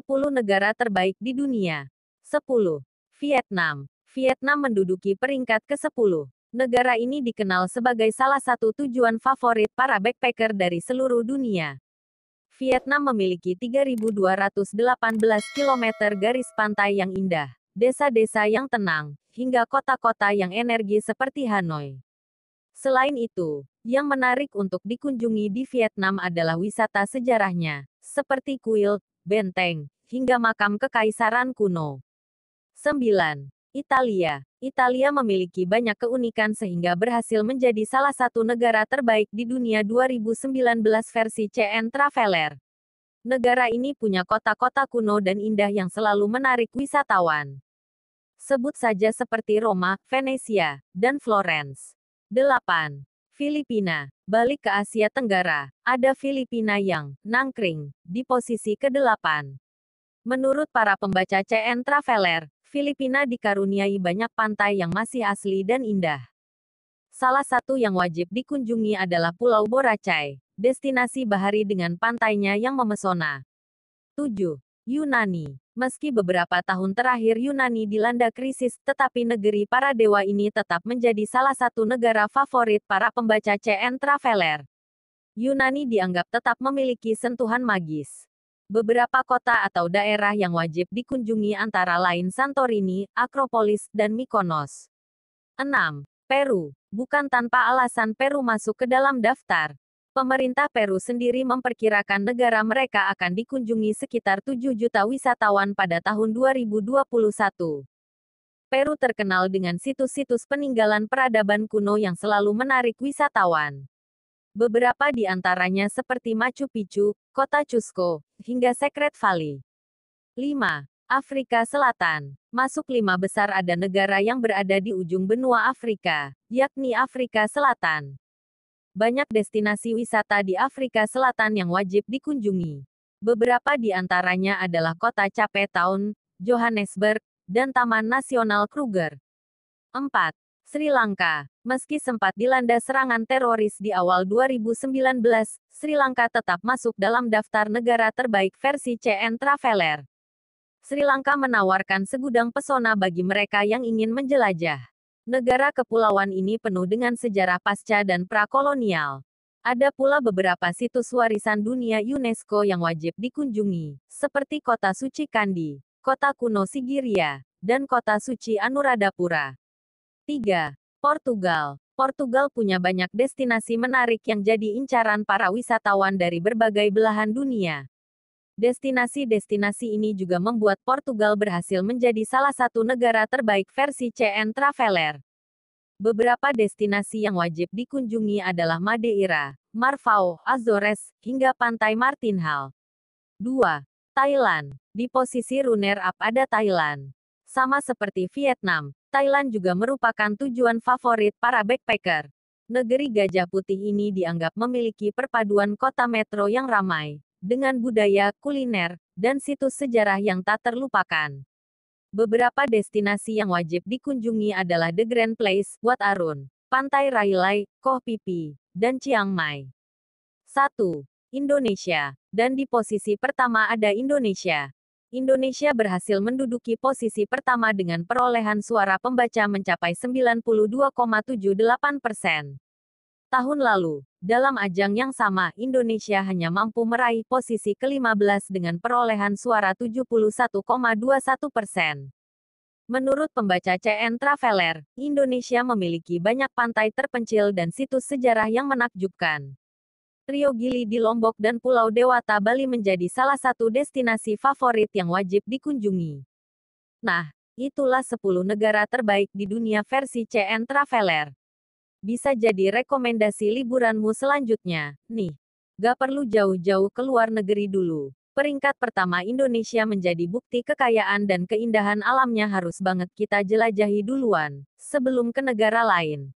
10 negara terbaik di dunia. 10. Vietnam. Vietnam menduduki peringkat ke-10. Negara ini dikenal sebagai salah satu tujuan favorit para backpacker dari seluruh dunia. Vietnam memiliki 3.218 km garis pantai yang indah, desa-desa yang tenang, hingga kota-kota yang energi seperti Hanoi. Selain itu, yang menarik untuk dikunjungi di Vietnam adalah wisata sejarahnya, seperti kuil, benteng, hingga makam kekaisaran kuno. 9. Italia. Italia memiliki banyak keunikan sehingga berhasil menjadi salah satu negara terbaik di dunia 2019 versi CN Traveler. Negara ini punya kota-kota kuno dan indah yang selalu menarik wisatawan. Sebut saja seperti Roma, Venesia, dan Florence. 8. Filipina, balik ke Asia Tenggara, ada Filipina yang nangkring di posisi ke-8. Menurut para pembaca CN Traveler, Filipina dikaruniai banyak pantai yang masih asli dan indah. Salah satu yang wajib dikunjungi adalah Pulau Boracay, destinasi bahari dengan pantainya yang memesona. 7. Yunani. Meski beberapa tahun terakhir Yunani dilanda krisis, tetapi negeri para dewa ini tetap menjadi salah satu negara favorit para pembaca CN Traveler. Yunani dianggap tetap memiliki sentuhan magis. Beberapa kota atau daerah yang wajib dikunjungi antara lain Santorini, Akropolis, dan Mykonos. 6. Peru. Bukan tanpa alasan Peru masuk ke dalam daftar pemerintah Peru sendiri memperkirakan negara mereka akan dikunjungi sekitar 7 juta wisatawan pada tahun 2021. Peru terkenal dengan situs-situs peninggalan peradaban kuno yang selalu menarik wisatawan. Beberapa di antaranya seperti Machu Picchu, Kota Cusco, hingga Secret Valley. 5. Afrika Selatan. Masuk lima besar ada negara yang berada di ujung benua Afrika, yakni Afrika Selatan banyak destinasi wisata di Afrika Selatan yang wajib dikunjungi. Beberapa di antaranya adalah kota Cape Town, Johannesburg, dan Taman Nasional Kruger. 4. Sri Lanka. Meski sempat dilanda serangan teroris di awal 2019, Sri Lanka tetap masuk dalam daftar negara terbaik versi CN Traveler. Sri Lanka menawarkan segudang pesona bagi mereka yang ingin menjelajah. Negara kepulauan ini penuh dengan sejarah pasca dan prakolonial. Ada pula beberapa situs warisan dunia UNESCO yang wajib dikunjungi, seperti Kota Suci Kandi, Kota Kuno Sigiriya, dan Kota Suci Anuradhapura. 3. Portugal Portugal punya banyak destinasi menarik yang jadi incaran para wisatawan dari berbagai belahan dunia, Destinasi-destinasi ini juga membuat Portugal berhasil menjadi salah satu negara terbaik versi CN Traveler. Beberapa destinasi yang wajib dikunjungi adalah Madeira, Marfao, Azores, hingga Pantai Martinhal. 2. Thailand. Di posisi runner-up ada Thailand. Sama seperti Vietnam, Thailand juga merupakan tujuan favorit para backpacker. Negeri Gajah Putih ini dianggap memiliki perpaduan kota metro yang ramai dengan budaya, kuliner, dan situs sejarah yang tak terlupakan. Beberapa destinasi yang wajib dikunjungi adalah The Grand Place, Wat Arun, Pantai Railai, Koh Pipi, dan Chiang Mai. 1. Indonesia. Dan di posisi pertama ada Indonesia. Indonesia berhasil menduduki posisi pertama dengan perolehan suara pembaca mencapai 92,78 persen. Tahun lalu, dalam ajang yang sama, Indonesia hanya mampu meraih posisi ke-15 dengan perolehan suara 71,21 persen. Menurut pembaca CN Traveler, Indonesia memiliki banyak pantai terpencil dan situs sejarah yang menakjubkan. Rio Gili di Lombok dan Pulau Dewata Bali menjadi salah satu destinasi favorit yang wajib dikunjungi. Nah, itulah 10 negara terbaik di dunia versi CN Traveler bisa jadi rekomendasi liburanmu selanjutnya. Nih, gak perlu jauh-jauh ke luar negeri dulu. Peringkat pertama Indonesia menjadi bukti kekayaan dan keindahan alamnya harus banget kita jelajahi duluan, sebelum ke negara lain.